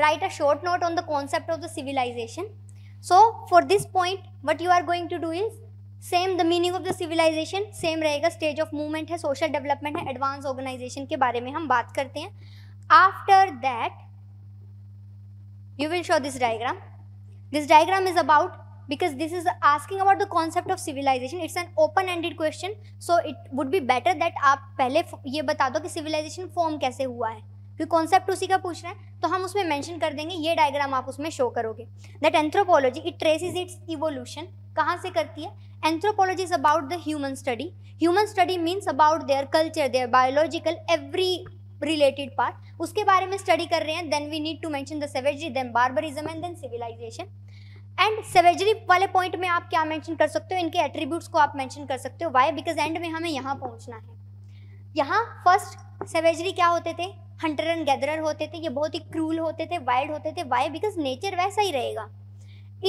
write a short note on the concept of the civilization. So for this point, what you are going to do is same the meaning of the civilization same रहेगा stage of movement है social development है advance organization के बारे में हम बात करते हैं after that you will show this diagram this diagram is about because this is asking about the concept of civilization it's an open ended question so it would be better that आप पहले ये बता दो कि civilization form कैसे हुआ है क्योंकि कॉन्सेप्ट उसी का पूछ रहे हैं तो हम उसमें मेंशन कर देंगे ये डायग्राम आप उसमें शो करोगे that anthropology it is it's evolution कहाँ से करती है anthropology is about the human study human study means about their culture their biological every related part उसके बारे में स्टडी कर रहे हैं then we need to mention the savagery then barbarism and then civilization and savagery वाले point में आप क्या मैंशन कर सकते हो इनके एट्रीब्यूट्स को आप मैंशन कर सकते हो वाई बिकॉज एंड में हमें यहाँ पहुँचना है यहाँ फर्स्ट सेवेजरी क्या होते थे हंटर एंड गैदरर होते थे ये बहुत ही क्रूल होते थे वाइल्ड होते थे वाई बिकॉज नेचर वैसा ही रहेगा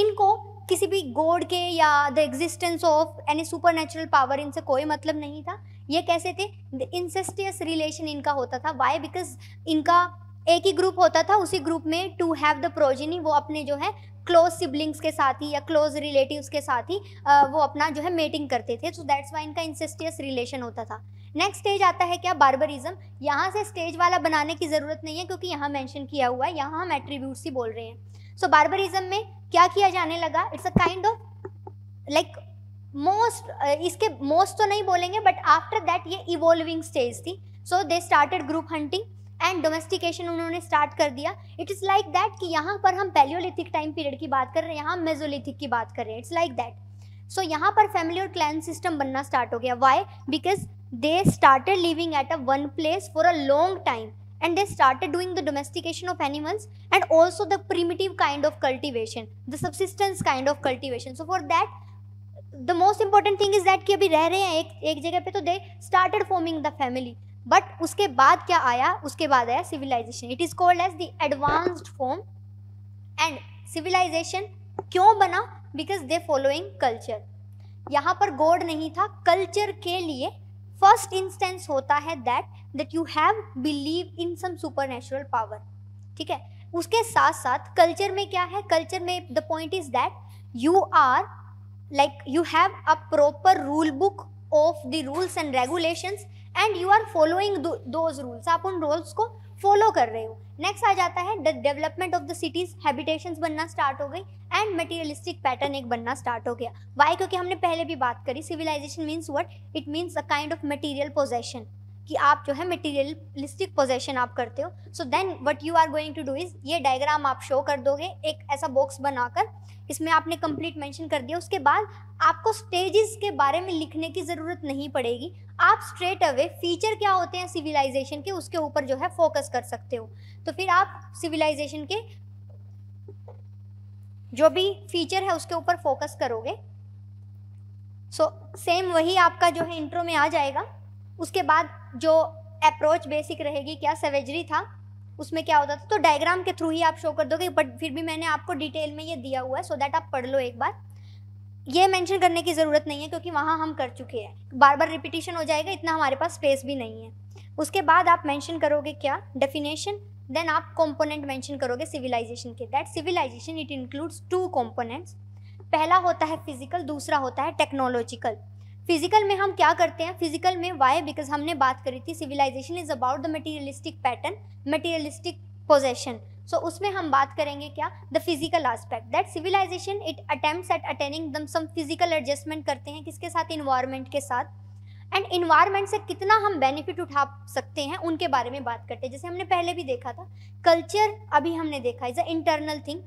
इनको किसी भी गोड के या the existence of any supernatural power इनसे कोई मतलब नहीं था ये कैसे थे इंसेस्टियस रिलेशन इनका होता था वाई बिकॉज इनका एक ही ग्रुप होता था उसी ग्रुप में टू हैव द प्रोजिनी वो अपने जो है क्लोज सिबलिंग्स के साथ ही या क्लोज रिलेटिव्स के साथ ही वो अपना जो है मेटिंग करते थे सो दैट्स वाई इनका इंसेस्टियस रिलेशन होता था नेक्स्ट स्टेज आता है क्या बार्बरिज्म यहाँ से स्टेज वाला बनाने की ज़रूरत नहीं है क्योंकि यहाँ मेंशन किया हुआ है यहाँ हम एट्रीब्यूट्स ही बोल रहे हैं सो so, बार्बरिज्म में क्या किया जाने लगा it's a kind of like most इसके मोस्ट तो नहीं बोलेंगे बट आफ्टर दैट ये इवोल्विंग स्टेज थी so they started group hunting and domestication उन्होंने स्टार्ट कर दिया इट इज़ लाइक दैट कि यहाँ पर हम पैलियोलिथिक टाइम पीरियड की बात कर रहे हैं यहाँ मेजोलिथिक की बात कर रहे हैं इट्स लाइक दैट सो यहाँ पर फैमिली और क्लैन सिस्टम बनना स्टार्ट हो गया why because they started living at a one place for a long time and they started doing the domestication of animals and also the primitive kind of cultivation the subsistence kind of cultivation so for that the most important thing is that कि अभी रह रहे हैं एक एक जगह पे तो they started forming the family but उसके बाद क्या आया उसके बाद आया civilization it is called as the advanced form and civilization क्यों बना बिकॉज दे फॉलोइंग कल्चर यहाँ पर गॉड नहीं था कल्चर के लिए फर्स्ट इंस्टेंस होता है that that you have believe in some supernatural power ठीक है उसके साथ साथ कल्चर में क्या है कल्चर में the point is that you are like you have a proper rule book of the rules and regulations and you are following those rules आप उन रूल्स को फॉलो कर रहे हो नेक्स्ट आ जाता है the development of the cities habitation बनना स्टार्ट हो गई एंड मटेरियलिस्टिक पैटर्न एक बनना स्टार्ट हो गया वाई क्योंकि हमने पहले भी बात करी civilization means what it means a kind of material possession कि आप जो है मटीरियलिस्टिक पोजेशन आप करते हो so then what you are going to do is ये डायग्राम आप शो कर दोगे एक ऐसा बॉक्स बनाकर इसमें आपने कंप्लीट मेंशन कर दिया उसके बाद आपको स्टेजेस के बारे में लिखने की ज़रूरत नहीं पड़ेगी आप स्ट्रेट अवे फीचर क्या होते हैं सिविलाइजेशन के उसके ऊपर जो है फोकस कर सकते हो तो फिर आप सिविलाइजेशन के जो भी फीचर है उसके ऊपर फोकस करोगे सो so, सेम वही आपका जो है इंट्रो में आ जाएगा उसके बाद जो अप्रोच बेसिक रहेगी क्या सवेजरी था उसमें क्या होता था तो डायग्राम के थ्रू ही आप शो कर दोगे बट फिर भी मैंने आपको डिटेल में ये दिया हुआ है सो so दैट आप पढ़ लो एक बार ये मेंशन करने की ज़रूरत नहीं है क्योंकि वहाँ हम कर चुके हैं बार बार रिपीटिशन हो जाएगा इतना हमारे पास स्पेस भी नहीं है उसके बाद आप मेंशन करोगे क्या डेफिनेशन देन आप कंपोनेंट मेंशन करोगे सिविलाइजेशन के that civilization it includes two components पहला होता है फिजिकल दूसरा होता है टेक्नोलॉजिकल फिजिकल में हम क्या करते हैं फिजिकल में वाई बिकॉज हमने बात करी थी civilization is about the materialistic pattern materialistic possession so उसमें हम बात करेंगे क्या the physical aspect that civilization it attempt at attaining them some physical adjustment करते हैं किसके साथ इन्वायरमेंट के साथ एंड इन्वायरमेंट से कितना हम बेनिफिट उठा सकते हैं उनके बारे में बात करते हैं जैसे हमने पहले भी देखा था कल्चर अभी हमने देखा is a internal thing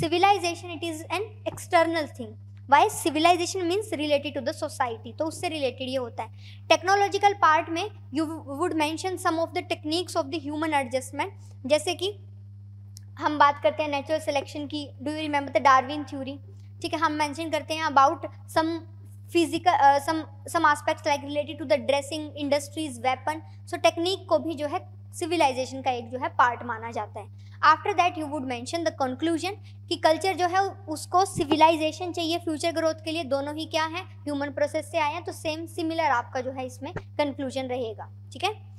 civilization it is an external thing why civilization means related to the society तो उससे रिलेटेड ये होता है टेक्नोलॉजिकल पार्ट में you would mention some of the techniques of the human adjustment जैसे कि हम बात करते हैं नेचुरल सिलेक्शन की do you remember the Darwin theory ठीक है हम मैंशन करते हैं about some physical some some aspect like related to the dressing industries weapon so technique को भी जो है सिविलाइजेशन का एक जो है पार्ट माना जाता है after that you would mention the conclusion कि कल्चर जो है उसको सिविलाइजेशन चाहिए फ्यूचर ग्रोथ के लिए दोनों ही क्या है ह्यूमन प्रोसेस से आए हैं तो सेम सिमिलर आपका जो है इसमें कंक्लूजन रहेगा ठीक है